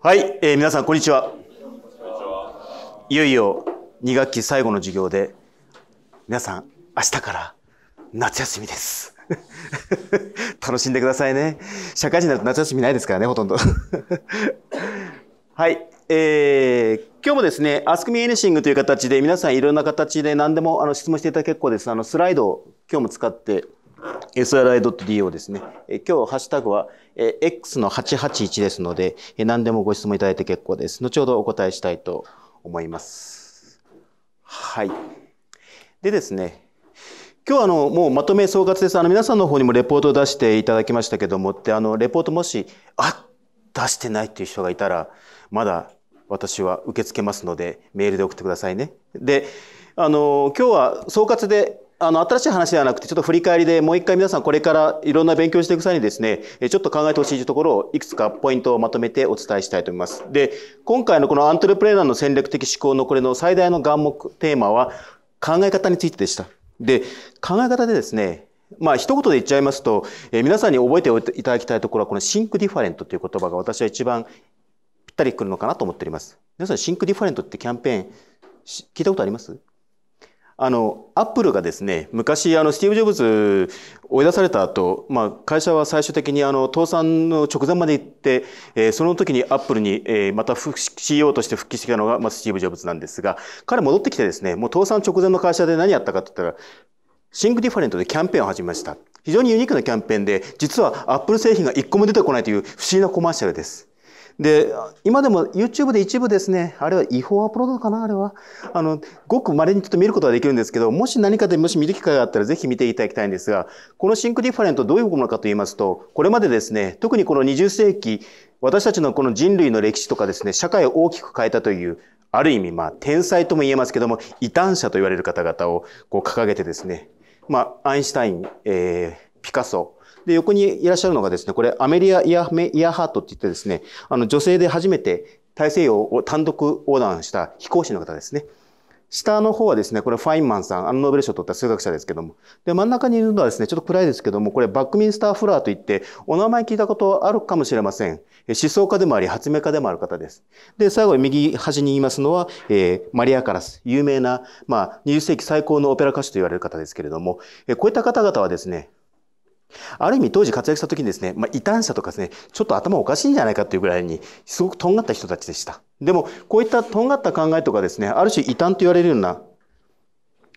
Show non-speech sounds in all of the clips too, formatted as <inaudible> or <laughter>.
はい、えー、皆さんこんにちは。いよいよ2学期最後の授業で、皆さん明日から夏休みです。<laughs> 楽しんでくださいね。社会人だと夏休みないですからね、ほとんど。はい。えー、今日もですね、Ask Me Anything という形で皆さんいろんな形で何でもあの質問していただけ結構です。あのスライドを今日も使って sri.do ですね。え今日、ハッシュタグは、え x の881ですので、え何でもご質問いただいて結構です。後ほどお答えしたいと思います。はい。でですね、今日あの、もうまとめ総括です。あの、皆さんの方にもレポートを出していただきましたけどもって、あの、レポートもし、あ出してないっていう人がいたら、まだ私は受け付けますので、メールで送ってくださいね。で、あの、今日は総括であの、新しい話ではなくて、ちょっと振り返りでもう一回皆さんこれからいろんな勉強していく際にですね、ちょっと考えてほしいところをいくつかポイントをまとめてお伝えしたいと思います。で、今回のこのアントレプレーナーの戦略的思考のこれの最大の眼目テーマは考え方についてでした。で、考え方でですね、まあ一言で言っちゃいますと、え皆さんに覚えておいていただきたいところはこのシンクディファレントという言葉が私は一番ぴったりくるのかなと思っております。皆さんシンクディファレントってキャンペーン聞いたことありますあの、アップルがですね、昔、あの、スティーブ・ジョブズ追い出された後、まあ、会社は最終的に、あの、倒産の直前まで行って、えー、その時にアップルに、えー、また CEO として復帰してきたのが、まあ、スティーブ・ジョブズなんですが、彼戻ってきてですね、もう倒産直前の会社で何やったかって言ったら、シング・ディファレントでキャンペーンを始めました。非常にユニークなキャンペーンで、実はアップル製品が一個も出てこないという不思議なコマーシャルです。で、今でも YouTube で一部ですね、あれは違法アップロードかな、あれは。あの、ごく稀にちょっと見ることができるんですけど、もし何かでもし見る機会があったらぜひ見ていただきたいんですが、このシンクディファレントどういうものかと言いますと、これまでですね、特にこの20世紀、私たちのこの人類の歴史とかですね、社会を大きく変えたという、ある意味、まあ、天才とも言えますけども、異端者と言われる方々をこう掲げてですね、まあ、アインシュタイン、えー、ピカソ、で、横にいらっしゃるのがですね、これ、アメリア・イヤメイハートって言ってですね、あの、女性で初めて大西洋を単独横断した飛行士の方ですね。下の方はですね、これファインマンさん、あのノーベル賞を取った数学者ですけども。で、真ん中にいるのはですね、ちょっと暗いですけども、これバックミンスター・フラーといって、お名前聞いたことあるかもしれません。思想家でもあり、発明家でもある方です。で、最後に右端にいますのは、えー、マリア・カラス。有名な、まあ、20世紀最高のオペラ歌手と言われる方ですけれども、えー、こういった方々はですね、ある意味当時活躍した時にですね、まあ、異端者とかですね、ちょっと頭おかしいんじゃないかっていうぐらいに、すごくとんがった人たちでした。でも、こういったとんがった考えとかですね、ある種異端と言われるような、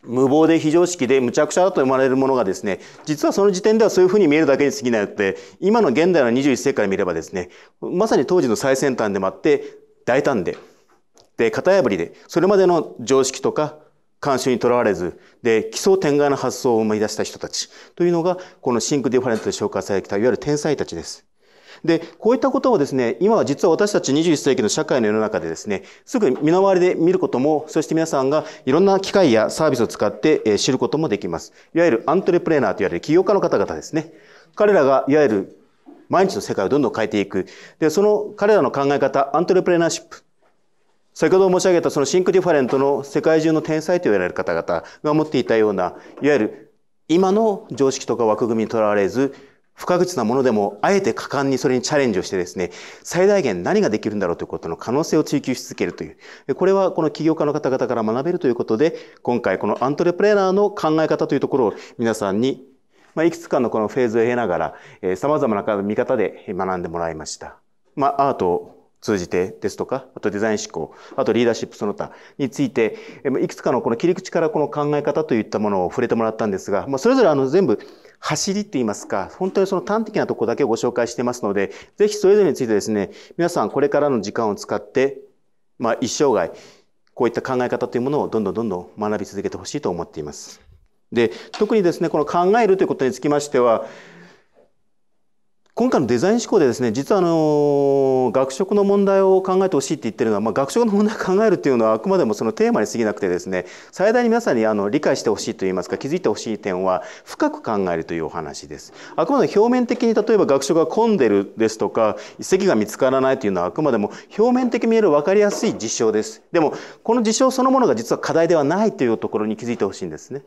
無謀で非常識で無茶苦茶だと思われるものがですね、実はその時点ではそういうふうに見えるだけに過ぎないので、今の現代の21世紀から見ればですね、まさに当時の最先端でもあって、大胆で、で、型破りで、それまでの常識とか慣習にとらわれず、で、奇想天外な発想を生み出した人たちというのが、このシンクディファレントで紹介されてきた、いわゆる天才たちです。で、こういったことをですね、今は実は私たち21世紀の社会の世の中でですね、すぐ身の回りで見ることも、そして皆さんがいろんな機械やサービスを使って知ることもできます。いわゆるアントレプレーナーと言われる起業家の方々ですね。彼らがいわゆる毎日の世界をどんどん変えていく。で、その彼らの考え方、アントレプレーナーシップ先ほど申し上げたそのシンクディファレントの世界中の天才と言われる方々が持っていたような、いわゆる今の常識とか枠組みにとらわれず、不確実なものでも、あえて果敢にそれにチャレンジをしてですね、最大限何ができるんだろうということの可能性を追求し続けるという。これはこの起業家の方々から学べるということで、今回このアントレプレーナーの考え方というところを皆さんに、まあ、いくつかのこのフェーズを経ながら、えー、様々な見方で学んでもらいました。まあ、アート通じてですとか、あとデザイン思考、あとリーダーシップその他について、いくつかのこの切り口からこの考え方といったものを触れてもらったんですが、まあ、それぞれあの全部走りって言いますか、本当にその端的なところだけをご紹介してますので、ぜひそれぞれについてですね、皆さんこれからの時間を使って、まあ、一生涯、こういった考え方というものをどんどんどんどん学び続けてほしいと思っています。で、特にですね、この考えるということにつきましては、今回のデザイン思考でですね実はあの学食の問題を考えてほしいって言ってるのは、まあ、学食の問題を考えるっていうのはあくまでもそのテーマに過ぎなくてですね最大に皆さんにあの理解してほしいといいますか気づいてほしい点は深く考えるというお話です。あくまで表面的に例えば学食が混んでるですとか席が見つからないというのはあくまでも表面的に見える分かりやすい事象です。でもこの事象そのものが実は課題ではないというところに気づいてほしいんですね。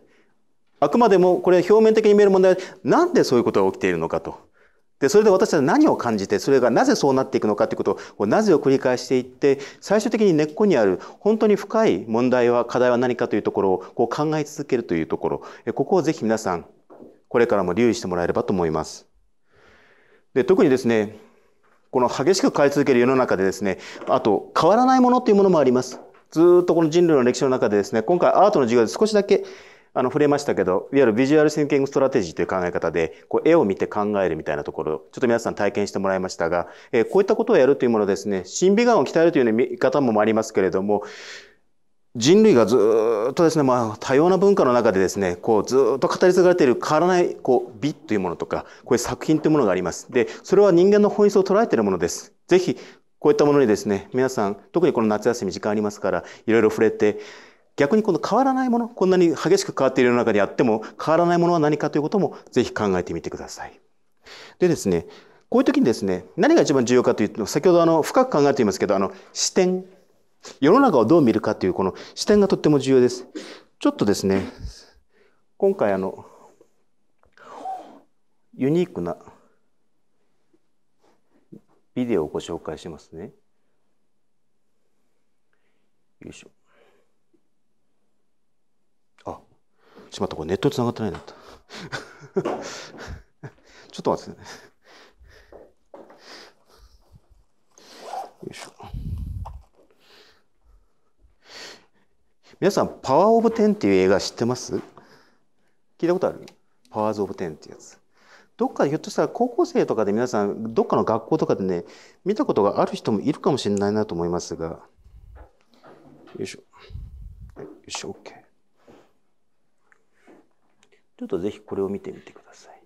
あくまでもこれ表面的に見える問題は何でそういうことが起きているのかと。でそれで私たちは何を感じてそれがなぜそうなっていくのかということをなぜを繰り返していって最終的に根っこにある本当に深い問題は課題は何かというところをこう考え続けるというところここをぜひ皆さんこれからも留意してもらえればと思います。で特にですねこの激しく変え続ける世の中でですねあと変わらないものというものもあります。ずっとこの人類の歴史の中でですね今回アートの授業で少しだけあの触れましたけどいわゆるビジュアルシンキングストラテジーという考え方でこう絵を見て考えるみたいなところちょっと皆さん体験してもらいましたが、えー、こういったことをやるというものですね審美眼を鍛えるというような見方もありますけれども人類がずっとですね、まあ、多様な文化の中でですね、こうずっと語り継がれている変わらない、こう、美というものとか、こういう作品というものがあります。で、それは人間の本質を捉えているものです。ぜひ、こういったものにですね、皆さん、特にこの夏休み時間ありますから、いろいろ触れて、逆にこの変わらないもの、こんなに激しく変わっている世の中であっても、変わらないものは何かということも、ぜひ考えてみてください。でですね、こういう時にですね、何が一番重要かというと、先ほどあの、深く考えていますけど、あの、視点。世の中をどう見るかというこの視点がとっても重要です。ちょっとですね、今回あの、ユニークなビデオをご紹介しますね。よいしょ。しまった、これネット繋がってないなと。<laughs> ちょっと待ってね。よいしょ。皆さん、パワーオブテンっていう映画知ってます聞いたことあるパワーズオブテンってやつ。どっかひょっとしたら高校生とかで皆さん、どっかの学校とかでね、見たことがある人もいるかもしれないなと思いますが。よいしょ。よいしょ、OK。ちょっとぜひこれを見てみてください。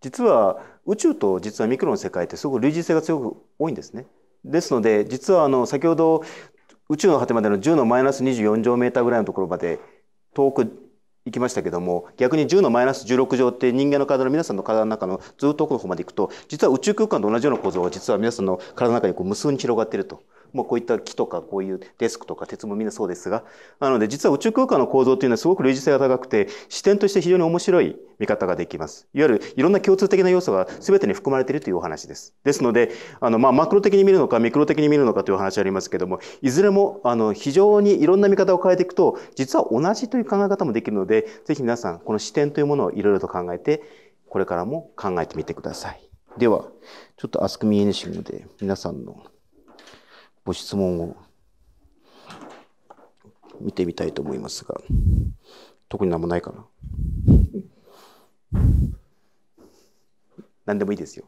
実は宇宙と実はミクロの世界ってすごく類似性が強く多いんですね。ですので実はあの先ほど宇宙の果てまでの10のマイナス24乗メーターぐらいのところまで遠く行きましたけども逆に10のマイナス16乗って人間の体の皆さんの体の中のずっと奥の方まで行くと実は宇宙空間と同じような構造が実は皆さんの体の中にこう無数に広がっていると。まあ、こういった木とかこういうデスクとか鉄もみんなそうですが、なので実は宇宙空間の構造というのはすごく類似性が高くて、視点として非常に面白い見方ができます。いわゆるいろんな共通的な要素が全てに含まれているというお話です。ですので、あの、まあ、マクロ的に見るのかミクロ的に見るのかという話ありますけども、いずれも、あの、非常にいろんな見方を変えていくと、実は同じという考え方もできるので、ぜひ皆さん、この視点というものをいろいろと考えて、これからも考えてみてください。では、ちょっとアスクミーニシングで皆さんのご質問を見てみたいと思いますが、特に何もないかな。何でもいいですよ。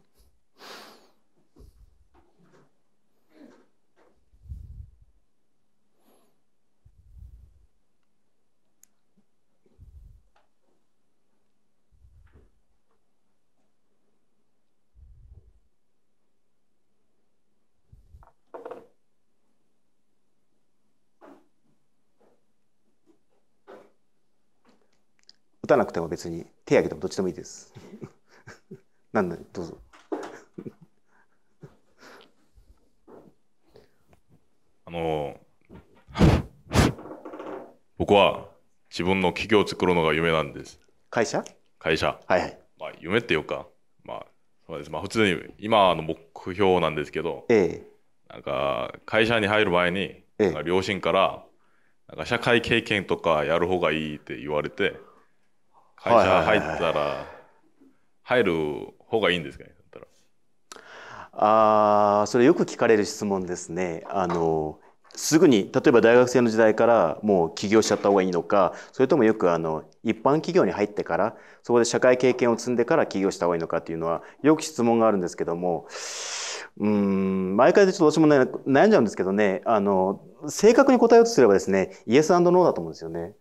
たなくても別に手挙げてもどっちでもいいです。<laughs> なんどうぞ。<laughs> あの僕は自分の企業を作るのが夢なんです。会社会社。はいはい。まあ夢っていうか、まあそうです。まあ普通に今の目標なんですけど、ええ、なんか会社に入る前に、ええ、両親からなんか社会経験とかやる方がいいって言われて、会社入ったら、入る方がいいんですかねあそれよく聞かれる質問ですね。あのすぐに例えば大学生の時代からもう起業しちゃった方がいいのかそれともよくあの一般企業に入ってからそこで社会経験を積んでから起業した方がいいのかっていうのはよく質問があるんですけどもうん毎回でちょっと私も、ね、悩んじゃうんですけどねあの正確に答えようとすればですねイエスノーだと思うんですよね。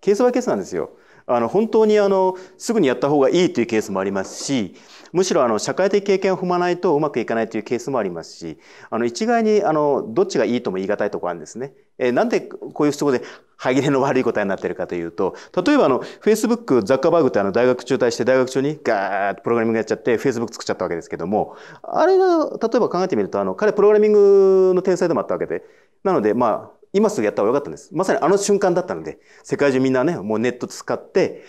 ケースバイケースなんですよ。あの本当にあのすぐにやった方がいいというケースもありますしむしろあの社会的経験を踏まないとうまくいかないというケースもありますしあの一概にあのどっちがいいとも言い難いとこあるんですね。えー、なんでこういうとこで歯切れの悪い答えになってるかというと例えばあのフェイスブックザッカーバーグってあの大学中退して大学中にガーッとプログラミングやっちゃってフェイスブック作っちゃったわけですけどもあれが例えば考えてみるとあの彼プログラミングの天才でもあったわけでなのでまあ今すぐやった方が良かったんです。まさにあの瞬間だったので、世界中みんなね、もうネット使って、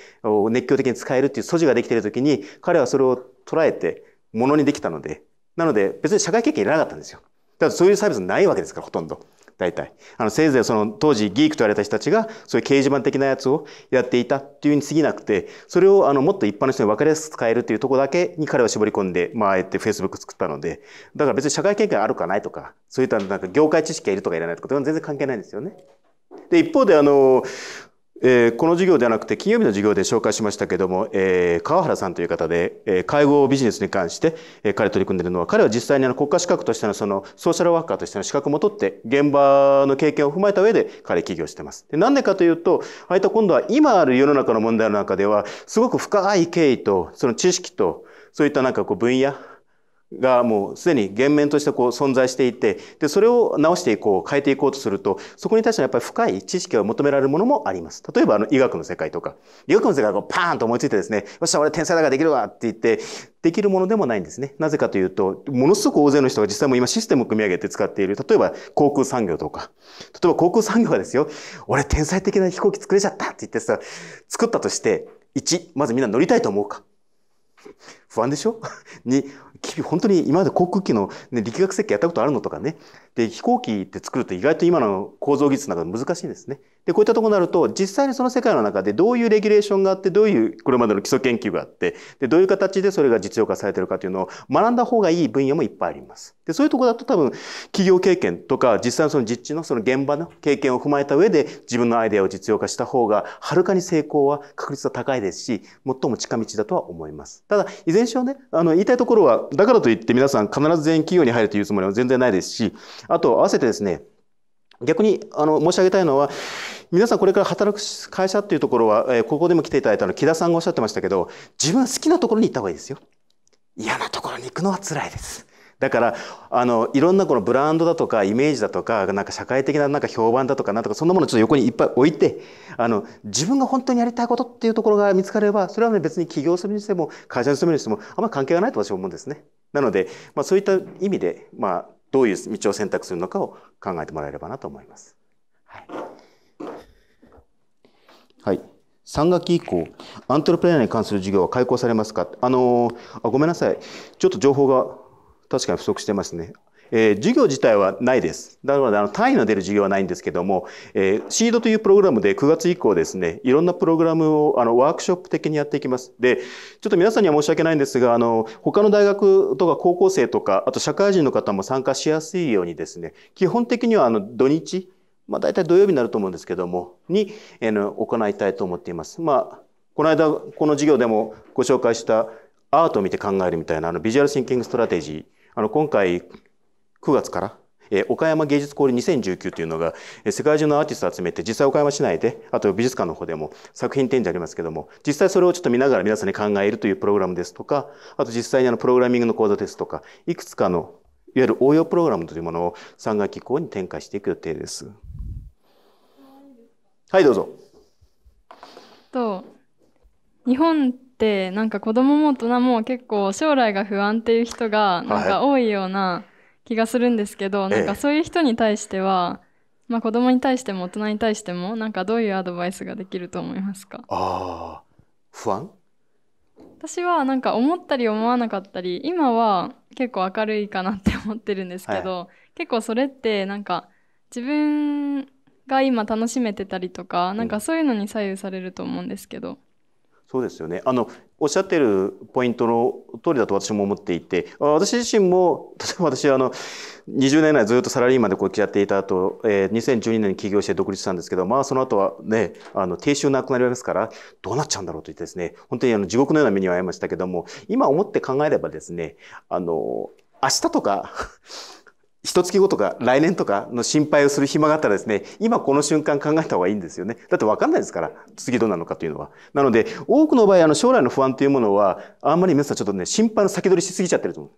熱狂的に使えるっていう素地ができている時に、彼はそれを捉えて、ものにできたので、なので別に社会経験いらなかったんですよ。だからそういうサービスないわけですから、ほとんど。大体。あの、せいぜいその当時ギークと言われた人たちが、そういう掲示板的なやつをやっていたっていうに過ぎなくて、それをあの、もっと一般の人に分かりやすく使えるっていうとこだけに彼は絞り込んで、まあ、あえて Facebook 作ったので、だから別に社会経験あるかないとか、そういったなんか業界知識がいるとかいらないとか、全然関係ないんですよね。で、一方であの、えー、この授業ではなくて金曜日の授業で紹介しましたけども、えー、川原さんという方で、えー、介護ビジネスに関して、えー、彼取り組んでいるのは彼は実際にあの国家資格としてのそのソーシャルワーカーとしての資格も取って現場の経験を踏まえた上で彼起業してます。なんでかというとああいった今度は今ある世の中の問題の中ではすごく深い経緯とその知識とそういったなんかこう分野がもうすでに減面としてこう存在していてでそれを直していこう変えていこうとするとそこに対してやっぱり深い知識が求められるものもあります例えばあの医学の世界とか医学の世界がパーンと思いついてですねよっしゃ俺天才だからできるわって言ってできるものでもないんですねなぜかというとものすごく大勢の人が実際も今システムを組み上げて使っている例えば航空産業とか例えば航空産業がですよ俺天才的な飛行機作れちゃったって言ってさ作ったとして1まずみんな乗りたいと思うか不安でしょ <laughs> に、本当に今まで航空機の、ね、力学設計やったことあるのとかね。で、飛行機って作ると意外と今の構造技術なんか難しいですね。で、こういったところになると、実際にその世界の中でどういうレギュレーションがあって、どういうこれまでの基礎研究があって、で、どういう形でそれが実用化されてるかというのを学んだ方がいい分野もいっぱいあります。で、そういうところだと多分、企業経験とか、実際のその実地のその現場の経験を踏まえた上で、自分のアイデアを実用化した方が、はるかに成功は確率は高いですし、最も近道だとは思います。ただ、いずれ名はね、あの、言いたいところは、だからといって皆さん必ず全員企業に入るというつもりは全然ないですし、あと合わせてですね、逆にあの申し上げたいのは、皆さんこれから働く会社っていうところは、えここでも来ていただいたの木田さんがおっしゃってましたけど、自分は好きなところに行った方がいいですよ。嫌なところに行くのは辛いです。だからあのいろんなこのブランドだとかイメージだとかなんか社会的ななんか評判だとかなんとかそんなものをちょっと横にいっぱい置いてあの自分が本当にやりたいことっていうところが見つかればそれはね別に起業するにしても会社に勤めるにしてもあんまり関係がないと私は思うんですね。なので、まあ、そういった意味で、まあ、どういう道を選択するのかを考えてもらえればなと思います。はい、はい3学期以降、アントレプレーナーに関する授業は開講されますかあのあ、ごめんなさい。ちょっと情報が確かに不足してますね。えー、授業自体はないです。なので、あの単位の出る授業はないんですけども、えー、シードというプログラムで9月以降ですね、いろんなプログラムをあのワークショップ的にやっていきます。で、ちょっと皆さんには申し訳ないんですが、あの他の大学とか高校生とか、あと社会人の方も参加しやすいようにですね、基本的にはあの土日、まあ大体土曜日になると思うんですけども、に、えー、行いたいと思っています。まあ、この間、この授業でもご紹介したアートを見て考えるみたいなあのビジュアルシンキングストラテジー。あの今回9月から、えー、岡山芸術交流2019というのが、えー、世界中のアーティストを集めて実際岡山市内であと美術館の方でも作品展示ありますけども実際それをちょっと見ながら皆さんに考えるというプログラムですとかあと実際にあのプログラミングの講座ですとかいくつかのいわゆる応用プログラムというものを三学期以降に展開していく予定です。はいどうぞ。と日本ってなんか子供も大人も結構将来が不安っていう人がなんか多いような気がするんですけど、はい、なんかそういう人に対しては、ええ、まあ、子供に対しても大人に対してもなんかどういうアドバイスができると思いますかあ不安私はなんか思ったり思わなかったり今は結構明るいかなって思ってるんですけど、はい、結構それってなんか自分が今楽しめてたりとか、うん、なんかそういうのに左右されると思うんですけど。そうですよね。あの、おっしゃってるポイントの通りだと私も思っていて、私自身も、例えば私はあの、20年来ずっとサラリーマンでこうやっていた後、えー、2012年に起業して独立したんですけど、まあその後はね、あの、定収なくなりますから、どうなっちゃうんだろうと言ってですね、本当にあの、地獄のような目に遭いましたけども、今思って考えればですね、あの、明日とか一月後とか来年とかの心配をする暇があったらですね、今この瞬間考えた方がいいんですよね。だってわかんないですから、次どうなのかというのは。なので、多くの場合、あの、将来の不安というものは、あんまり皆さんちょっとね、心配の先取りしすぎちゃってると思う。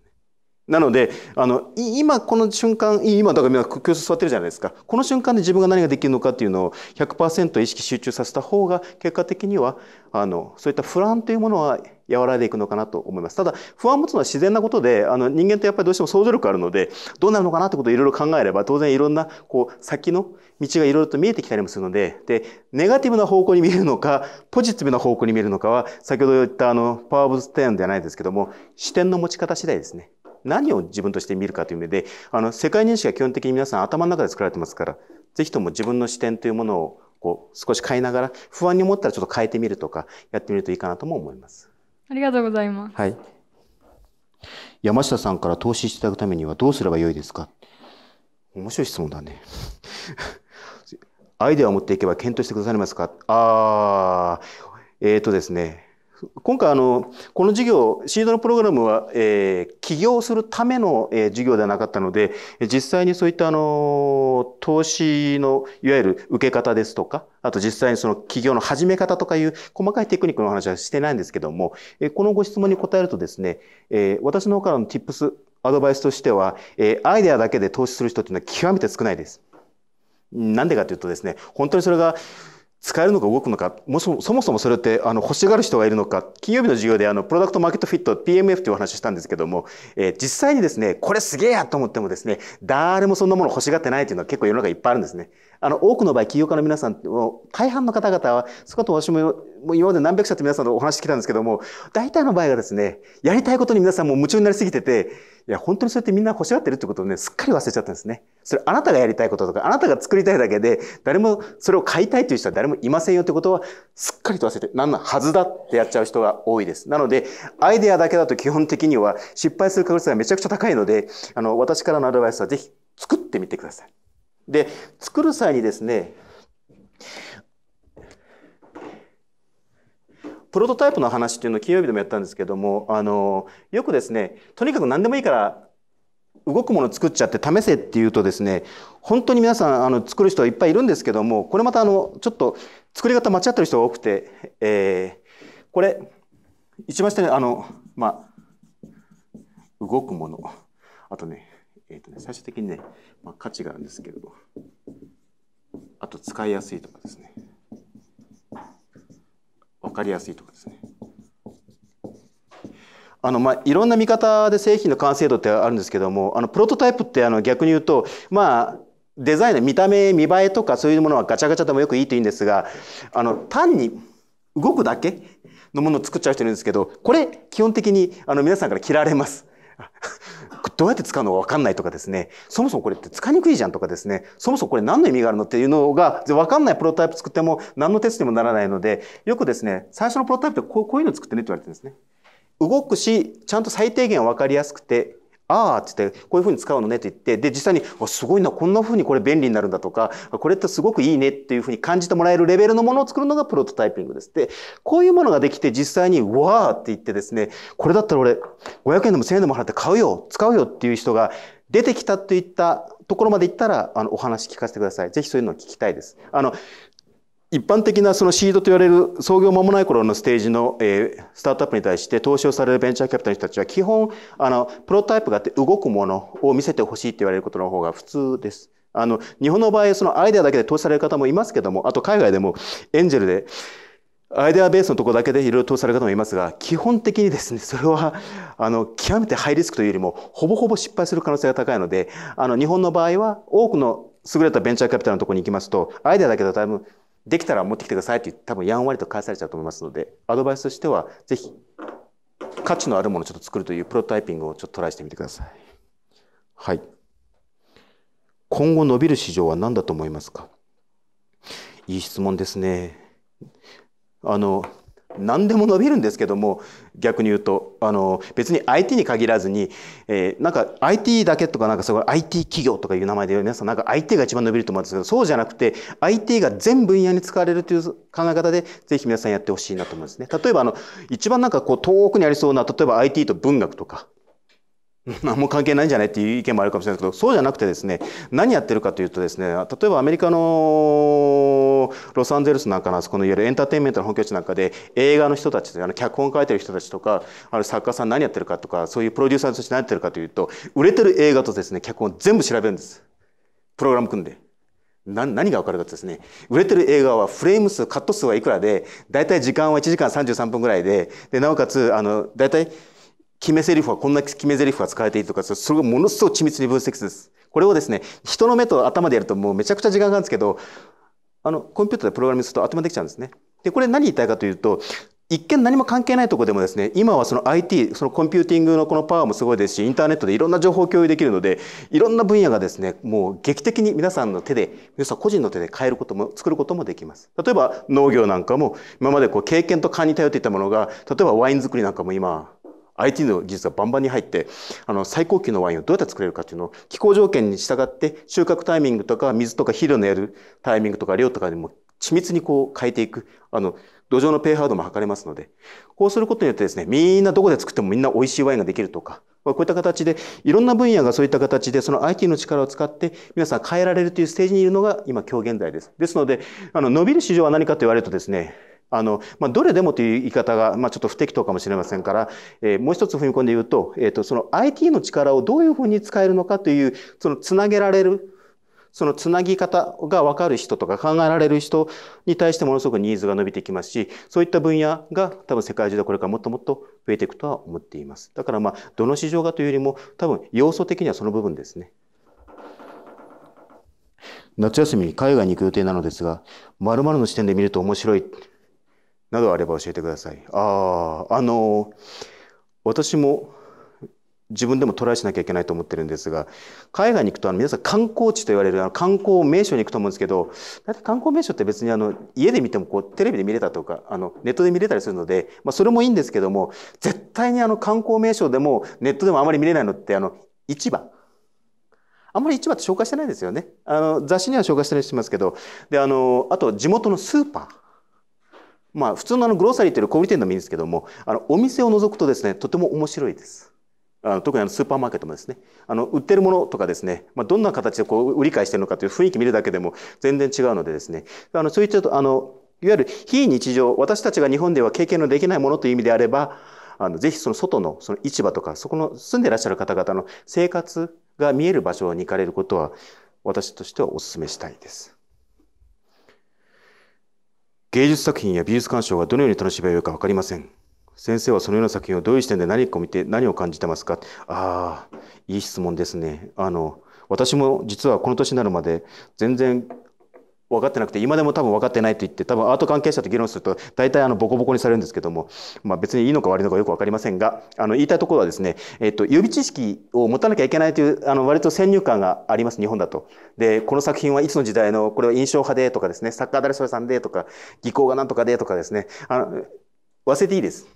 なのであの今この瞬間今だから今教室座ってるじゃないですかこの瞬間で自分が何ができるのかっていうのを100%意識集中させた方が結果的にはあのそういった不安というものは和らいでいくのかなと思います。ただ不安を持つのは自然なことであの人間ってやっぱりどうしても想像力あるのでどうなるのかなってことをいろいろ考えれば当然いろんなこう先の道がいろいろと見えてきたりもするのででネガティブな方向に見えるのかポジティブな方向に見えるのかは先ほど言ったあのパワー・オブ・ステンではないですけども視点の持ち方次第ですね。何を自分として見るかという意味で、あの、世界認識は基本的に皆さん頭の中で作られてますから、ぜひとも自分の視点というものを、こう、少し変えながら、不安に思ったらちょっと変えてみるとか、やってみるといいかなとも思います。ありがとうございます。はい。山下さんから投資していただくためにはどうすればよいですか面白い質問だね。アイデアを持っていけば検討してくださいますかああ、えっ、ー、とですね。今回あのこの事業シードのプログラムは、えー、起業するための、えー、事業ではなかったので実際にそういったあの投資のいわゆる受け方ですとかあと実際にその起業の始め方とかいう細かいテクニックの話はしてないんですけども、えー、このご質問に答えるとですね、えー、私の方からの Tips アドバイスとしては、えー、アイデアだけで投資する人っていうのは極めて少ないです。なんでかというとですね本当にそれが使えるのか動くのか、もそもそもそれってあの欲しがる人がいるのか、金曜日の授業であのプロダクトマーケットフィット PMF というお話したんですけども、えー、実際にですね、これすげえやと思ってもですね、誰もそんなもの欲しがってないというのは結構世の中いっぱいあるんですね。あの、多くの場合、起業家の皆さん、大半の方々は、そこと私ももう今まで何百社って皆さんとお話してきたんですけども、大体の場合がですね、やりたいことに皆さんも夢中になりすぎてて、いや、本当にそうやってみんな欲しがってるってことをね、すっかり忘れちゃったんですね。それ、あなたがやりたいこととか、あなたが作りたいだけで、誰もそれを買いたいという人は誰もいませんよってことは、すっかりと忘れて、なんなはずだってやっちゃう人が多いです。なので、アイデアだけだと基本的には失敗する確率がめちゃくちゃ高いので、あの、私からのアドバイスはぜひ作ってみてください。で、作る際にですね、プロトタイプの話っていうのを金曜日でもやったんですけども、あの、よくですね、とにかく何でもいいから、動くもの作っちゃって試せっていうとですね、本当に皆さん、あの、作る人はいっぱいいるんですけども、これまたあの、ちょっと作り方間違ってる人が多くて、えー、これ、一番下にあの、まあ、動くもの。あとね、えっ、ー、とね、最終的にね、まあ、価値があるんですけれど、あと使いやすいとかですね。分かりやすいとこですね。あのまあ、いろんな見方で製品の完成度ってあるんですけどもあのプロトタイプってあの逆に言うと、まあ、デザインの見た目見栄えとかそういうものはガチャガチャでもよくいいといいんですがあの単に動くだけのものを作っちゃう人いるんですけどこれ基本的にあの皆さんから嫌われます。どうやって使うのかわかんないとかですね、そもそもこれって使いにくいじゃんとかですね、そもそもこれ何の意味があるのっていうのが、わかんないプロトタイプ作っても何のテストにもならないので、よくですね、最初のプロトタイプってこうこういうの作ってねって言われてるんですね。動くし、ちゃんと最低限分かりやすくて、ああっつってこういうふうに使うのねって言ってで実際にすごいなこんなふうにこれ便利になるんだとかこれってすごくいいねっていうふうに感じてもらえるレベルのものを作るのがプロトタイピングです。でこういうものができて実際にわあ」って言ってですねこれだったら俺500円でも1000円でも払って買うよ使うよっていう人が出てきたといったところまで行ったらあのお話聞かせてください。ぜひそういうのを聞きたいです。あの一般的なそのシードと言われる創業間もない頃のステージの、えスタートアップに対して投資をされるベンチャーキャピタルの人たちは基本あのプロタイプがあって動くものを見せてほしいって言われることの方が普通です。あの日本の場合そのアイデアだけで投資される方もいますけどもあと海外でもエンジェルでアイデアベースのとこだけでいろいろ投資される方もいますが基本的にですねそれはあの極めてハイリスクというよりもほぼほぼ失敗する可能性が高いのであの日本の場合は多くの優れたベンチャーキャピタルのところに行きますとアイデアだけだと多分できたら持ってきてくださいって多分やんわりと返されちゃうと思いますので、アドバイスとしては、ぜひ価値のあるものをちょっと作るというプロトタイピングをちょっとトライしてみてください。はい。今後伸びる市場は何だと思いますかいい質問ですね。あの、何でも伸びるんですけども逆に言うとあの別に IT に限らずに、えー、なんか IT だけとかなんかすごい IT 企業とかいう名前で皆さんなんか IT が一番伸びると思うんですけどそうじゃなくて IT が全分野に使われるという考え方でぜひ皆さんやってほしいなと思うんですね。例えばあの一番なんかこう遠くにありそうな例えば IT と文学とか何 <laughs> も関係ないんじゃないっていう意見もあるかもしれないですけどそうじゃなくてですね何やってるかというとですね例えばアメリカのロサンゼルスなんかのそこのいわゆるエンターテインメントの本拠地なんかで映画の人たちあの脚本書いてる人たちとかあの作家さん何やってるかとかそういうプロデューサーとして何やってるかというと売れてる映画とですね脚本全部調べるんです。プログラム組んで。な何が分かるかとですね、売れてる映画はフレーム数、カット数はいくらで、大体時間は1時間33分ぐらいで、で、なおかつ、あの、大体、決め台詞はこんな決め台詞が使われているとか、それがものすごく緻密に分析です。これをですね、人の目と頭でやるともうめちゃくちゃ時間があるんですけど、あの、コンピューターでプログラミングすると頭できちゃうんですね。で、これ何言いたいかというと、一見何も関係ないとこでもですね、今はその IT、そのコンピューティングのこのパワーもすごいですし、インターネットでいろんな情報共有できるので、いろんな分野がですね、もう劇的に皆さんの手で、皆さん個人の手で変えることも、作ることもできます。例えば農業なんかも、今までこう経験と勘に頼っていたものが、例えばワイン作りなんかも今、IT の技術がバンバンに入って、あの、最高級のワインをどうやって作れるかっていうのを、気候条件に従って、収穫タイミングとか、水とか肥料のやるタイミングとか、量とかでも緻密にこう変えていく。あの、土壌のペーハードも測れますので、こうすることによってですね、みんなどこで作ってもみんな美味しいワインができるとか、こういった形で、いろんな分野がそういった形で、その IT の力を使って、皆さん変えられるというステージにいるのが今、今日現在です。ですので、あの、伸びる市場は何かと言われるとですね、あの、まあ、どれでもという言い方が、まあ、ちょっと不適当かもしれませんから、えー、もう一つ踏み込んで言うと、えっ、ー、と、その IT の力をどういうふうに使えるのかという、そのつなげられる、そのつなぎ方がわかる人とか考えられる人に対してものすごくニーズが伸びてきますし、そういった分野が多分世界中でこれからもっともっと増えていくとは思っています。だからまあ、どの市場がというよりも、多分要素的にはその部分ですね。夏休み海外に行く予定なのですが、○○の視点で見ると面白い。などあれば教えてください。ああ、あの、私も自分でもトライしなきゃいけないと思ってるんですが、海外に行くとあの皆さん観光地と言われるあの観光名所に行くと思うんですけど、観光名所って別にあの家で見てもこうテレビで見れたとか、あのネットで見れたりするので、まあそれもいいんですけども、絶対にあの観光名所でもネットでもあまり見れないのってあの市場。あんまり市場って紹介してないですよね。あの雑誌には紹介したりしますけど、であの、あと地元のスーパー。まあ、普通のあのグローサリーっていう小売店でもいいんですけども、あのお店を除くとですね、とても面白いです。あの特にあのスーパーマーケットもですね、あの売ってるものとかですね、まあ、どんな形でこう売り買いしてるのかという雰囲気見るだけでも全然違うのでですね、あのそういったあのいわゆる非日常、私たちが日本では経験のできないものという意味であれば、あのぜひその外のその市場とか、そこの住んでいらっしゃる方々の生活が見える場所に行かれることは、私としてはお勧めしたいです。芸術作品や美術鑑賞がどのように楽しめばよいか分かりません。先生はそのような作品をどういう視点で何を見て何を感じてますかああ、いい質問ですね。あの、私も実はこの年になるまで全然分かってなくて、今でも多分分かってないと言って、多分アート関係者と議論すると、大体あのボコボコにされるんですけども、まあ別にいいのか悪いのかよく分かりませんが、あの言いたいところはですね、えっと、予備知識を持たなきゃいけないという、あの割と先入観があります、日本だと。で、この作品はいつの時代の、これは印象派でとかですね、サッカー誰それさんでとか、技巧がなんとかでとかですね、あの、忘れていいです。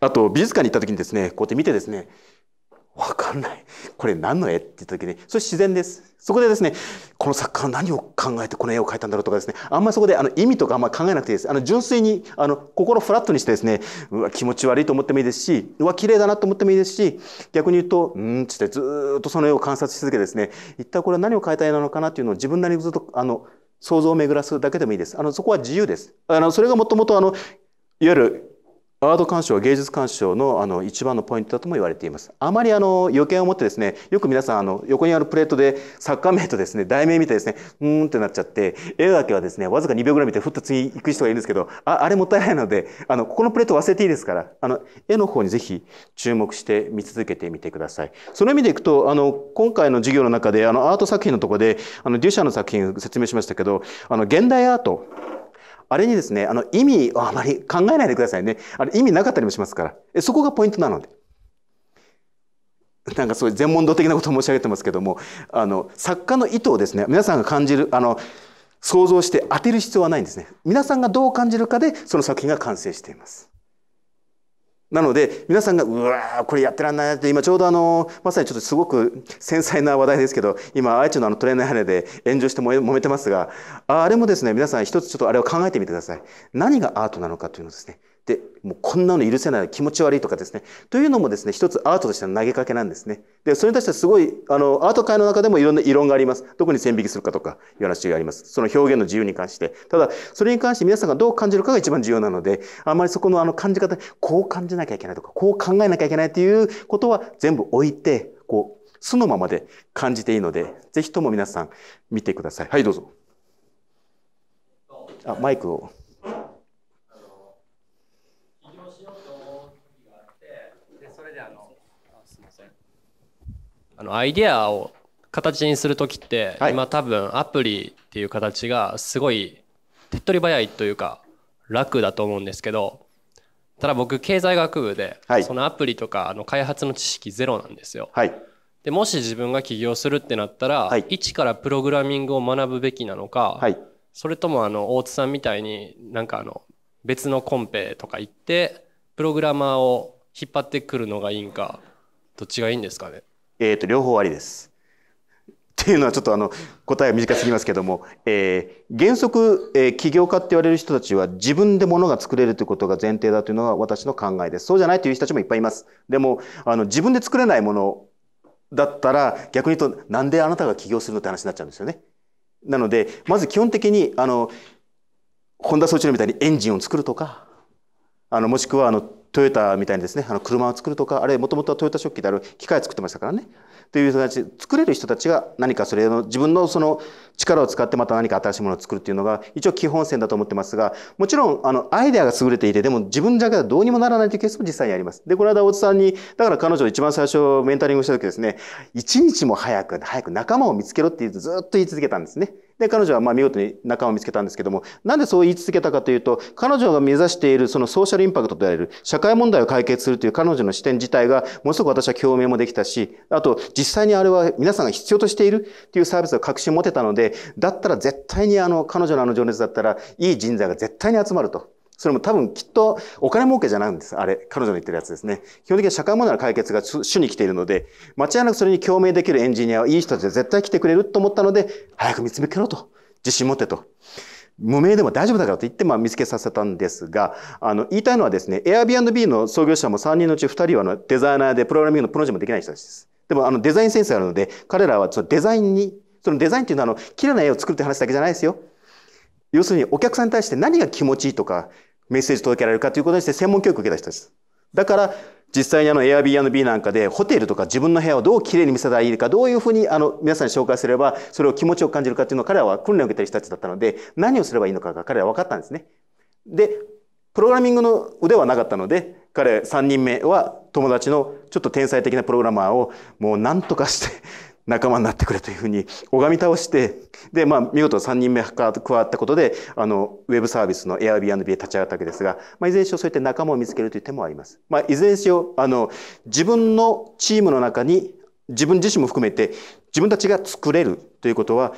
あと、美術館に行った時にですね、こうやって見てですね、わかんない。これ何の絵って言った時に、それ自然です。そこでですね、この作家は何を考えてこの絵を描いたんだろうとかですね、あんまりそこであの意味とかあんまり考えなくていいです。あの純粋に、あの、心フラットにしてですね、うわ、気持ち悪いと思ってもいいですし、うわ、綺麗だなと思ってもいいですし、逆に言うと、うんつってずっとその絵を観察し続けてですね、一体これは何を描いた絵なのかなっていうのを自分なりにずっと、あの、想像を巡らすだけでもいいです。あの、そこは自由です。あの、それがもともとあの、いわゆるアート鑑賞芸術鑑賞のあの一番のポイントだとも言われていますあまりあの余計を持ってですねよく皆さんあの横にあるプレートで作家名とですね題名見てですねうーんってなっちゃって絵だけはですねわずか2秒ぐらい見てふっと次行く人がいるんですけどああれもったいないのであのここのプレート忘れていいですからあの絵の方にぜひ注目して見続けてみてくださいその意味でいくとあの今回の授業の中であのアート作品のところであのデュシャの作品説明しましたけどあの現代アートあれにですね、あの意味をあまり考えないでくださいね。あれ意味なかったりもしますから。そこがポイントなので。なんかそういう全問答的なことを申し上げてますけども、あの、作家の意図をですね、皆さんが感じる、あの、想像して当てる必要はないんですね。皆さんがどう感じるかで、その作品が完成しています。なので皆さんがうわこれやってらんないなって今ちょうどあのまさにちょっとすごく繊細な話題ですけど今愛知のあのトレーナー屋根で炎上して揉めてますがあれもですね皆さん一つちょっとあれを考えてみてください何がアートなのかというのですねでもうこんなの許せない気持ち悪いとかですねというのもですね一つアートとしての投げかけなんですねでそれに対してすごいあのアート界の中でもいろんな異論がありますどこに線引きするかとかいう話がありますその表現の自由に関してただそれに関して皆さんがどう感じるかが一番重要なのであまりそこのあの感じ方こう感じなきゃいけないとかこう考えなきゃいけないということは全部置いてこう素のままで感じていいので是非とも皆さん見てくださいはいどうぞあマイクを。あのアイデアを形にする時って、はい、今多分アプリっていう形がすごい手っ取り早いというか楽だと思うんですけどただ僕経済学部で、はい、そのアプリとかあの開発の知識ゼロなんですよ。はい、でもし自分が起業するってなったら、はい、一からプログラミングを学ぶべきなのか、それともあの大津さんみたいになんかあの別のコンペとか行ってプログラマーを引っ張ってくるのがいいんかどっちがいいんですかねえっ、ー、と、両方ありです。っていうのはちょっとあの答えは短すぎますけども、えー、原則、えー、起業家って言われる人たちは自分で物が作れるということが前提だというのが私の考えです。そうじゃないという人たちもいっぱいいます。でもあの自分で作れないものだったら逆に言うとなんであなたが起業するのって話になっちゃうんですよね。なのでまず基本的にあの本田総一郎みたいにエンジンを作るとかあのもしくはあのトヨタみたいにですねあの車を作るとかあるいはもともとはトヨタ食器である機械を作ってましたからねという人たち作れる人たちが何かそれの自分のその力を使ってまた何か新しいものを作るっていうのが一応基本線だと思ってますがもちろんあのアイデアが優れていてでも自分だけはどうにもならないというケースも実際にあります。でこの間大津さんにだから彼女一番最初メンタリングした時ですね一日も早く早く仲間を見つけろってずっと言い続けたんですね。で、彼女はまあ見事に仲間を見つけたんですけども、なんでそう言い続けたかというと、彼女が目指しているそのソーシャルインパクトと言われる社会問題を解決するという彼女の視点自体が、ものすごく私は共鳴もできたし、あと実際にあれは皆さんが必要としているというサービスを確信持てたので、だったら絶対にあの彼女のあの情熱だったらいい人材が絶対に集まると。それも多分きっとお金儲けじゃないんです。あれ、彼女の言ってるやつですね。基本的には社会問題の解決が主に来ているので、間違いなくそれに共鳴できるエンジニアはいい人たちで絶対来てくれると思ったので、早く見つめけろと。自信持ってと。無名でも大丈夫だからと言って、まあ、見つけさせたんですが、あの、言いたいのはですね、Airbnb の創業者も3人のうち2人はあのデザイナーでプログラミングのプロジェもできない人たちです。でも、あの、デザインセンスがあるので、彼らはそのデザインに、そのデザインっていうのは、あの、綺麗な絵を作るって話だけじゃないですよ。要するにお客さんに対して何が気持ちいいとかメッセージ届けられるかということにして専門教育を受けた人です。だから、実際にあの Airbnb なんかでホテルとか自分の部屋をどうきれいに見せたらいいか、どういうふうにあの皆さんに紹介すればそれを気持ちよく感じるかっていうのを彼らは訓練を受けた人たちだったので、何をすればいいのかが彼らは分かったんですね。で、プログラミングの腕はなかったので、彼3人目は友達のちょっと天才的なプログラマーをもう何とかして仲間になってくれというふうに拝み倒して、で、まあ、見事3人目が加わったことで、あの、ウェブサービスの Airbnb へ立ち上がったわけですが、まあ、いずれにしろそうやって仲間を見つけるという手もあります。まあ、いずれにしろ、あの、自分のチームの中に、自分自身も含めて、自分たちが作れるということは、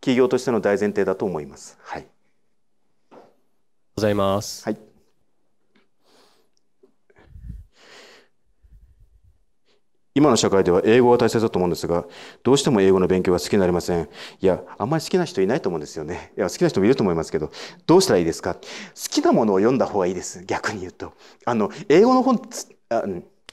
企業としての大前提だと思います。はい。ございます。はい。今の社会では英語が大切だと思うんですが、どうしても英語の勉強が好きになりません。いや、あんまり好きな人いないと思うんですよね。いや、好きな人もいると思いますけど、どうしたらいいですか好きなものを読んだ方がいいです。逆に言うと。あの、英語の本、あ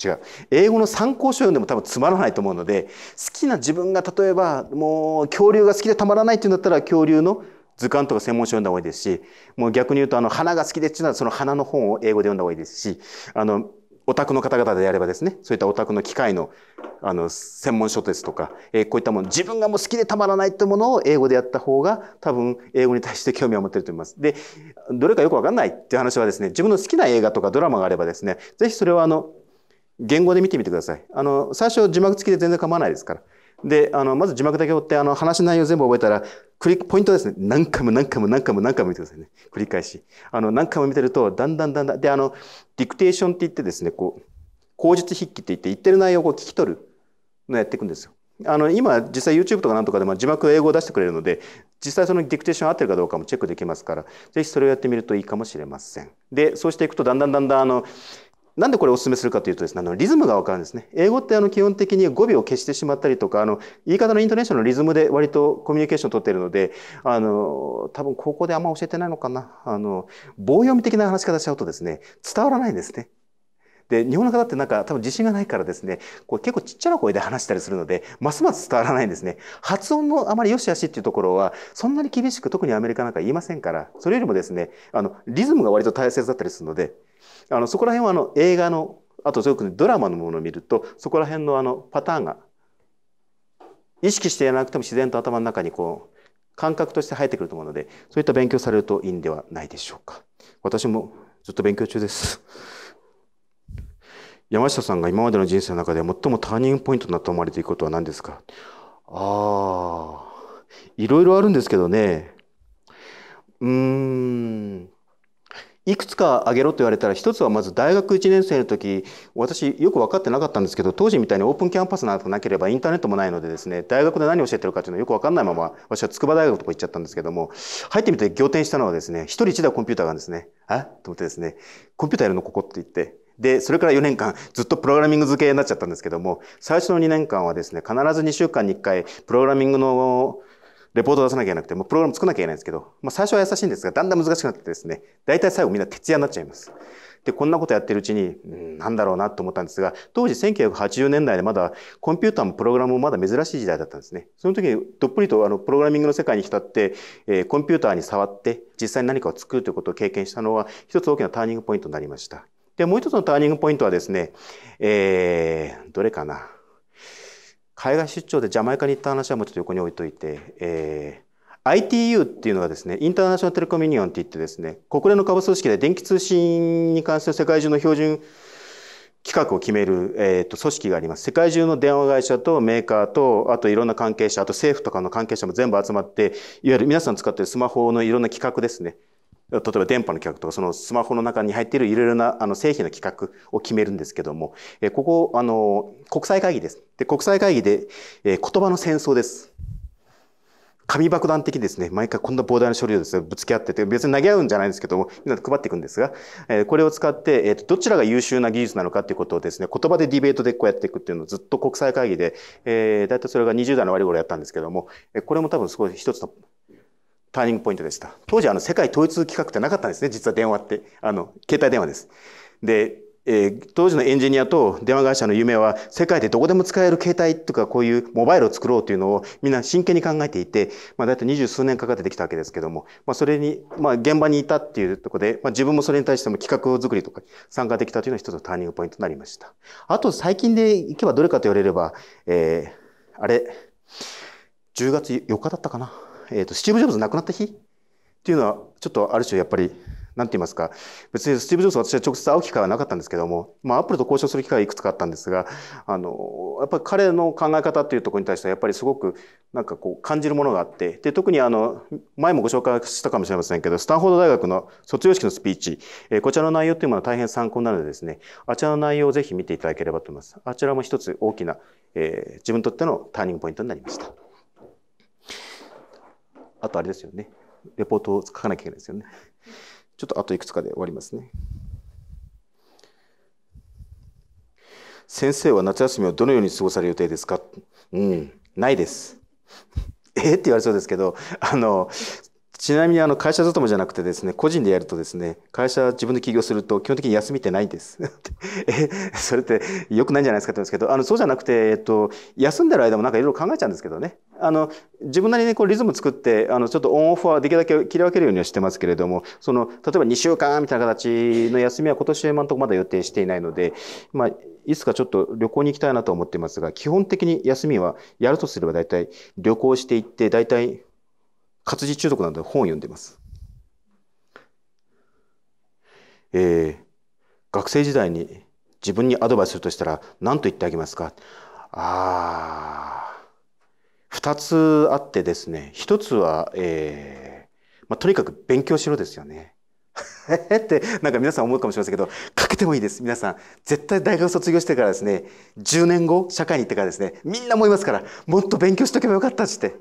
違う。英語の参考書を読んでも多分つまらないと思うので、好きな自分が例えば、もう恐竜が好きでたまらないっていうんだったら、恐竜の図鑑とか専門書を読んだ方がいいですし、もう逆に言うと、あの、花が好きでっていうのは、その花の本を英語で読んだ方がいいですし、あの、お宅の方々であればですね、そういったオタクの機械のあの専門書ですとか、えー、こういったもの、自分がもう好きでたまらないというものを英語でやった方が、多分英語に対して興味を持っていると思います。で、どれかよくわかんないっていう話はですね、自分の好きな映画とかドラマがあればですね、ぜひそれはあの、言語で見てみてください。あの、最初字幕付きで全然構わないですから。で、あの、まず字幕だけ追って、あの、話の内容全部覚えたら、クリポイントですね。何回も何回も何回も何回も見てくださいね。繰り返し。あの、何回も見てると、だんだんだんだん、で、あの、ディクテーションって言ってですね、こう、口述筆記って言って、言ってる内容を聞き取るのやっていくんですよ。あの、今、実際 YouTube とかなんとかでも字幕英語を出してくれるので、実際そのディクテーション合ってるかどうかもチェックできますから、ぜひそれをやってみるといいかもしれません。で、そうしていくと、だんだんだんだん、あの、なんでこれお勧めするかというとですね、あのリズムがわかるんですね。英語ってあの基本的に語尾を消してしまったりとか、あの言い方のイントネーションのリズムで割とコミュニケーションを取っているので、あの多分高校であんま教えてないのかな。あの棒読み的な話し方しちゃうとですね、伝わらないんですね。で、日本の方ってなんか多分自信がないからですね、こう結構ちっちゃな声で話したりするので、ますます伝わらないんですね。発音のあまり良し悪しっていうところは、そんなに厳しく特にアメリカなんか言いませんから、それよりもですね、あの、リズムが割と大切だったりするので、あのそこら辺はあの映画のあとよく、ドラマのものを見るとそこら辺のあのパターンが意識してやらなくても自然と頭の中にこう感覚として入ってくると思うのでそういった勉強されるといいんではないでしょうか。私もずっと勉強中です。山下さんが今までの人生の中で最もターニングポイントになっ思われていることは何ですかああ、いろいろあるんですけどね。うーん。いくつかあげろと言われたら一つはまず大学1年生の時私よく分かってなかったんですけど当時みたいにオープンキャンパスなんかなければインターネットもないのでですね大学で何を教えてるかっていうのはよく分かんないまま私は筑波大学とか行っちゃったんですけども入ってみて仰天したのはですね一人一台コンピューターがですねあと思ってですねコンピューターやるのここって言ってで、それから4年間ずっとプログラミング付けになっちゃったんですけども、最初の2年間はですね、必ず2週間に1回、プログラミングのレポート出さなきゃいけなくて、もプログラム作らなきゃいけないんですけど、まあ、最初は優しいんですが、だんだん難しくなってですね、大体最後みんな徹夜になっちゃいます。で、こんなことやってるうちに、うん、なんだろうなと思ったんですが、当時1980年代でまだコンピューターもプログラムもまだ珍しい時代だったんですね。その時にどっぷりとあのプログラミングの世界に浸って、えー、コンピューターに触って実際に何かを作るということを経験したのは一つ大きなターニングポイントになりました。で、もう一つのターニングポイントはですね、えー、どれかな。海外出張でジャマイカに行った話はもうちょっと横に置いといて、えー、ITU っていうのがですね、インターナショナルテレコミュニオンって言ってですね、国連の株組織で電気通信に関する世界中の標準企画を決める、えー、と組織があります。世界中の電話会社とメーカーと、あといろんな関係者、あと政府とかの関係者も全部集まって、いわゆる皆さん使ってるスマホのいろんな企画ですね。例えば電波の企画とか、そのスマホの中に入っているいろいろなあの製品の企画を決めるんですけども、えここ、あの、国際会議です。で、国際会議で、え言葉の戦争です。紙爆弾的ですね、毎回こんな膨大な処理をですね、ぶつけ合ってて、別に投げ合うんじゃないんですけども、みんなで配っていくんですが、えこれを使って、えー、どちらが優秀な技術なのかっていうことをですね、言葉でディベートでこうやっていくっていうのをずっと国際会議で、えー、だいたいそれが20代の割頃やったんですけども、これも多分すごい一つのターニングポイントでした。当時、あの、世界統一企画ってなかったんですね、実は電話って。あの、携帯電話です。で、えー、当時のエンジニアと電話会社の夢は、世界でどこでも使える携帯とか、こういうモバイルを作ろうというのを、みんな真剣に考えていて、まあ、だいたい二十数年かかってできたわけですけども、まあ、それに、まあ、現場にいたっていうところで、まあ、自分もそれに対しても企画作りとか参加できたというのは一つのターニングポイントになりました。あと、最近でいけばどれかと言われれば、えー、あれ、10月4日だったかな。えっ、ー、と、スティーブ・ジョブズ亡くなった日っていうのは、ちょっとある種やっぱり、なんて言いますか、別にスティーブ・ジョブズ私は直接会う機会はなかったんですけども、まあ、アップルと交渉する機会はいくつかあったんですが、あの、やっぱり彼の考え方っていうところに対しては、やっぱりすごく、なんかこう、感じるものがあって、で、特にあの、前もご紹介したかもしれませんけど、スタンフォード大学の卒業式のスピーチ、えー、こちらの内容っていうものは大変参考になるのでですね、あちらの内容をぜひ見ていただければと思います。あちらも一つ大きな、えー、自分にとってのターニングポイントになりました。あとあれですよね。レポートを書かなきゃいけないですよね。ちょっとあといくつかで終わりますね。先生は夏休みをどのように過ごされる予定ですかうん、ないです。えって言われそうですけど、あの、ちなみにあの会社勤めじゃなくてですね、個人でやるとですね、会社自分で起業すると基本的に休みってないんです。<laughs> え、それって良くないんじゃないですかって言うんですけど、あの、そうじゃなくて、えっと、休んでる間もなんかいろいろ考えちゃうんですけどね。あの、自分なりにこうリズム作って、あの、ちょっとオンオフはできるだけ切り分けるようにはしてますけれども、その、例えば2週間みたいな形の休みは今年今のところまだ予定していないので、まあ、いつかちょっと旅行に行きたいなと思ってますが、基本的に休みはやるとすれば大体旅行していって、大体活字中毒なんで本を読んでます。えー、学生時代に自分にアドバイスするとしたら何と言ってあげますかあ二つあってですね、一つは、えー、まあ、とにかく勉強しろですよね。え <laughs> ってなんか皆さん思うかもしれませんけどかけてもいいです皆さん絶対大学卒業してからですね10年後社会に行ってからですねみんな思いますからもっと勉強しとけばよかったって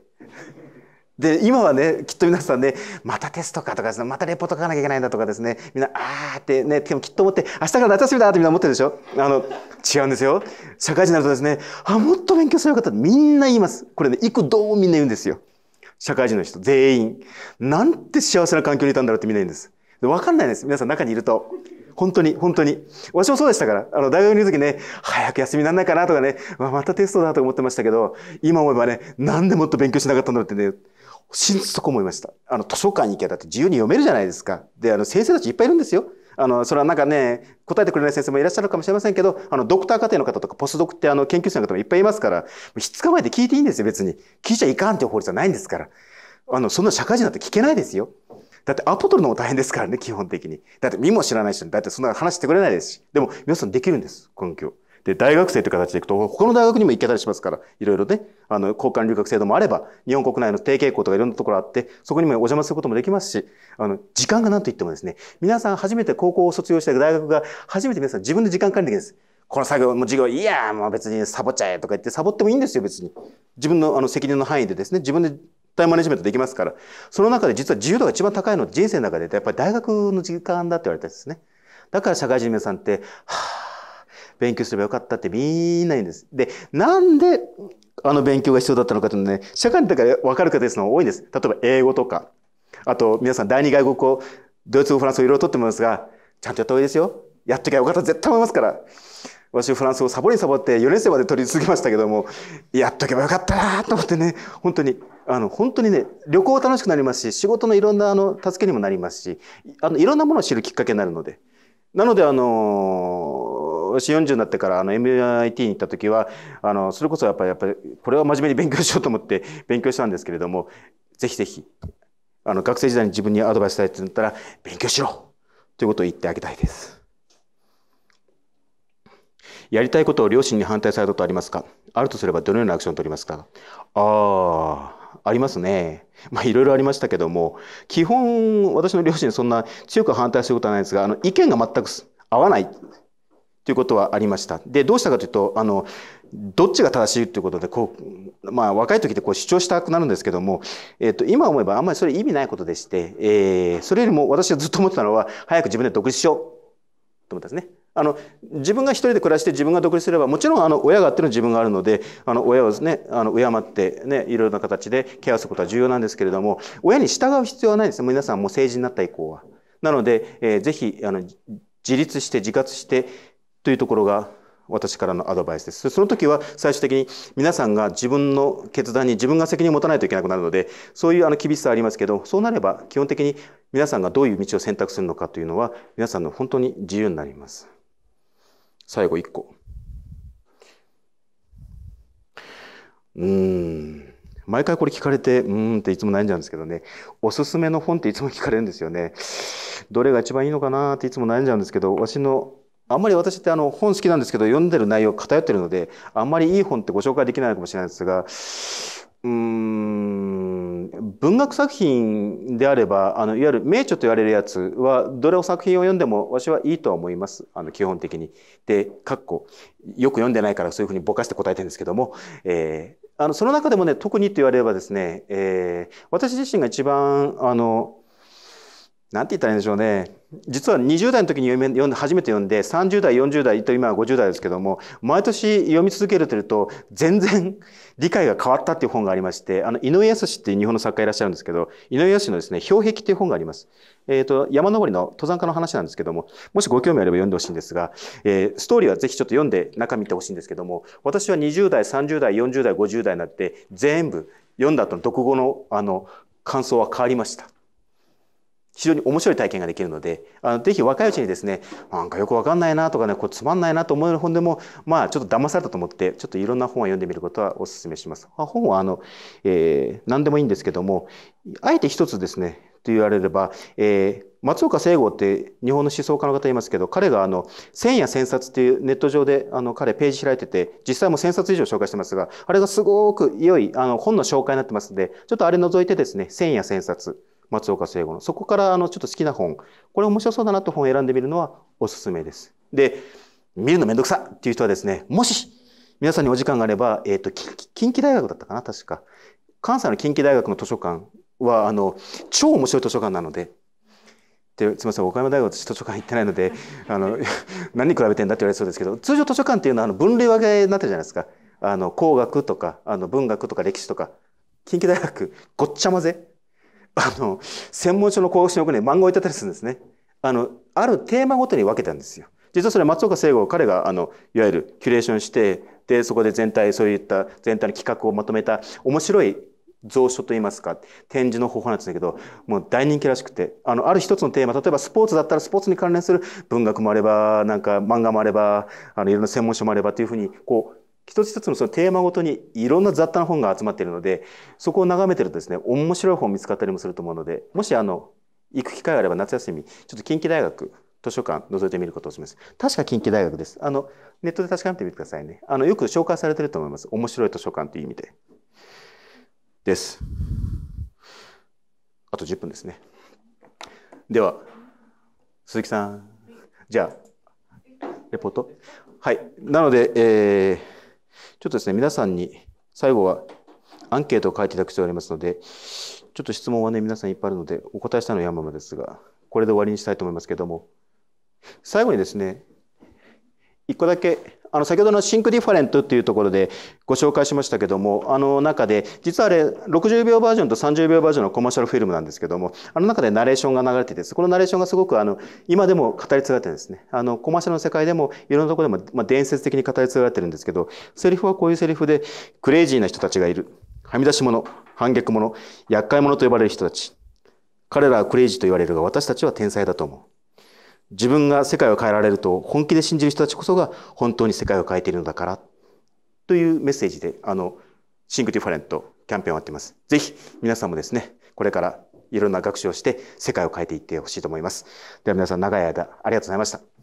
で、今はね、きっと皆さんね、またテストかとかですね、またレポート書かなきゃいけないんだとかですね、みんな、あーってね、でもきっと思って、明日から夏休みだってみんな思ってるでしょあの、違うんですよ。社会人になるとですね、あ、もっと勉強すればよかったみんな言います。これね、幾度もみんな言うんですよ。社会人の人、全員。なんて幸せな環境にいたんだろうってみんな言うんです。わかんないです。皆さん中にいると。本当に、本当に。私もそうでしたから、あの、大学にいる時ね、早く休みなんないかなとかね、またテストだと思ってましたけど、今思えばね、なんでもっと勉強しなかったんだろうってね、心底思いました。あの、図書館に行けばだって自由に読めるじゃないですか。で、あの、先生たちいっぱいいるんですよ。あの、それはなんかね、答えてくれない先生もいらっしゃるかもしれませんけど、あの、ドクター課程の方とか、ポスドクってあの、研究者の方もいっぱいいますから、ひつかまえて聞いていいんですよ、別に。聞いちゃいかんっていう法律はないんですから。あの、そんな社会人なんて聞けないですよ。だってアポ取るのも大変ですからね、基本的に。だって身も知らない人に、だってそんな話してくれないですし。でも、皆さんできるんです、根拠。で、大学生という形でいくと、他の大学にも行けたりしますから、いろいろね、あの、交換留学制度もあれば、日本国内の提携校とかいろんなところあって、そこにもお邪魔することもできますし、あの、時間が何と言ってもですね、皆さん初めて高校を卒業した大学が、初めて皆さん自分で時間管理できるんです。この作業も授業いやまあ別にサボっちゃえとか言ってサボってもいいんですよ別に自分のあの責任の範囲でですね自分でタイムマネジメントできますからその中で実は自由度が一番高いの人生の中でやっぱり大学の時間だって言われたんですねだから社会人の皆さんってはあ勉強すればよかったってみんな言うんです。で、なんであの勉強が必要だったのかというのね、社会の中で分かる方ですの多いんです。例えば英語とか、あと皆さん第二外国語、ドイツ語、フランス語いろいろとってもらいますが、ちゃんとやった方がいいですよ。やっときゃよかった絶対思いますから。私フランス語サボりサボって4年生まで取り続けましたけども、やっとけばよかったなと思ってね、本当に、あの、本当にね、旅行楽しくなりますし、仕事のいろんなあの、助けにもなりますし、あの、いろんなものを知るきっかけになるので。なので、あのー私40になってからあの MIT に行った時はあのそれこそやっぱりやっぱりこれは真面目に勉強しようと思って勉強したんですけれどもぜひぜひあの学生時代に自分にアドバイスしたいって言ったら勉強しろということを言ってあげたいです。やりたいことを両親に反対されたことありますかあるとすればどのようなアクションを取りますかああ、ありますね。まあいろいろありましたけども、基本私の両親そんな強く反対することはないんですが、あの意見が全く合わないということはありました。で、どうしたかというと、あの、どっちが正しいということで、こう、まあ、若い時ってこう主張したくなるんですけども、えっ、と、今思えばあんまりそれ意味ないことでして、えー、それよりも私はずっと思ってたのは、早く自分で独立しようと思ったんですね。あの、自分が一人で暮らして自分が独立すれば、もちろんあの、親があっての自分があるので、あの、親をね、あの、敬ってね、いろいろな形でケアすることは重要なんですけれども、親に従う必要はないんですね。皆さんも政成人になった以降は。なので、えー、ぜひ、あの、自立して自活して、というところが私からのアドバイスです。その時は最終的に皆さんが自分の決断に自分が責任を持たないといけなくなるので、そういうあの厳しさありますけど、そうなれば基本的に皆さんがどういう道を選択するのかというのは皆さんの本当に自由になります。最後1個。うーん。毎回これ聞かれて、うーんっていつも悩んじゃうんですけどね。おすすめの本っていつも聞かれるんですよね。どれが一番いいのかなっていつも悩んじゃうんですけど、私のあんまり私ってあの本好きなんですけど読んでる内容偏ってるのであんまりいい本ってご紹介できないかもしれないですがうん文学作品であればあのいわゆる名著と言われるやつはどれを作品を読んでも私はいいとは思いますあの基本的に。でかっこよく読んでないからそういうふうにぼかして答えてるんですけども、えー、あのその中でもね特にと言われればですね、えー、私自身が一番あのなんて言ったらいいんでしょうね実は20代の時に読め読んで初めて読んで30代40代と今は50代ですけども毎年読み続けてると全然理解が変わったっていう本がありましてあの井上康っていう日本の作家いらっしゃるんですけど井上康のですね「氷壁」っていう本があります。えっ、ー、と山登りの登山家の話なんですけどももしご興味あれば読んでほしいんですが、えー、ストーリーはぜひちょっと読んで中見てほしいんですけども私は20代30代40代50代になって全部読んだ後の読後のあの感想は変わりました。非常に面白い体験ができるので、あのぜひ若いうちにですね、なんかよくわかんないなとかね、こうつまんないなと思える本でも、まあちょっと騙されたと思って、ちょっといろんな本を読んでみることはお勧めします。あ本はあの、えー、何でもいいんですけども、あえて一つですね、と言われれば、えー、松岡聖吾って日本の思想家の方いますけど、彼があの、千夜千冊っていうネット上であの彼ページ開いてて、実際も千冊以上紹介してますが、あれがすごく良いあの本の紹介になってますので、ちょっとあれ除いてですね、千夜千冊松岡聖子の。そこからあのちょっと好きな本、これ面白そうだなと本を選んでみるのはおすすめです。で、見るのめんどくさっていう人はですね、もし皆さんにお時間があれば、えっ、ー、と、近畿大学だったかな、確か。関西の近畿大学の図書館は、あの、超面白い図書館なので、て、すみません、岡山大学図書館行ってないので、あの、<laughs> 何に比べてんだって言われそうですけど、通常図書館っていうのはあの分類分けになってるじゃないですか。あの、工学とか、あの、文学とか歴史とか、近畿大学、ごっちゃ混ぜ。あの、専門書の講師の奥に漫画をいたたりするんですね。あの、あるテーマごとに分けたんですよ。実はそれ松岡聖吾彼があのいわゆるキュレーションしてでそこで全体そういった全体の企画をまとめた面白い蔵書といいますか展示の方法なんですけどもう大人気らしくてあのある一つのテーマ例えばスポーツだったらスポーツに関連する文学もあればなんか漫画もあればあのいろんな専門書もあればというふうにこう一つ一つのそのテーマごとにいろんな雑多な本が集まっているので、そこを眺めてるとですね、面白い本見つかったりもすると思うので、もしあの、行く機会があれば夏休み、ちょっと近畿大学図書館覗いてみることをします。確か近畿大学です。あの、ネットで確かめてみてくださいね。あの、よく紹介されてると思います。面白い図書館という意味で。です。あと10分ですね。では、鈴木さん、じゃあ、レポート。はい。なので、えーちょっとですね、皆さんに最後はアンケートを書いていただく必要がありますので、ちょっと質問はね、皆さんいっぱいあるので、お答えしたのは山々ですが、これで終わりにしたいと思いますけども、最後にですね、一個だけあの先ほどのシンクディファレントっていうところでご紹介しましたけどもあの中で実はあれ60秒バージョンと30秒バージョンのコマーシャルフィルムなんですけどもあの中でナレーションが流れててこのナレーションがすごくあの今でも語り継がれてるんですねあのコマーシャルの世界でもいろんなところでも、まあ、伝説的に語り継がれてるんですけどセリフはこういうセリフでクレイジーな人たちがいるはみ出し者反逆者厄介者と呼ばれる人たち彼らはクレイジーと言われるが私たちは天才だと思う自分が世界を変えられると本気で信じる人たちこそが本当に世界を変えているのだからというメッセージであのシンクディファレントキャンペーンをやってます。ぜひ皆さんもですね、これからいろんな学習をして世界を変えていってほしいと思います。では皆さん長い間ありがとうございました。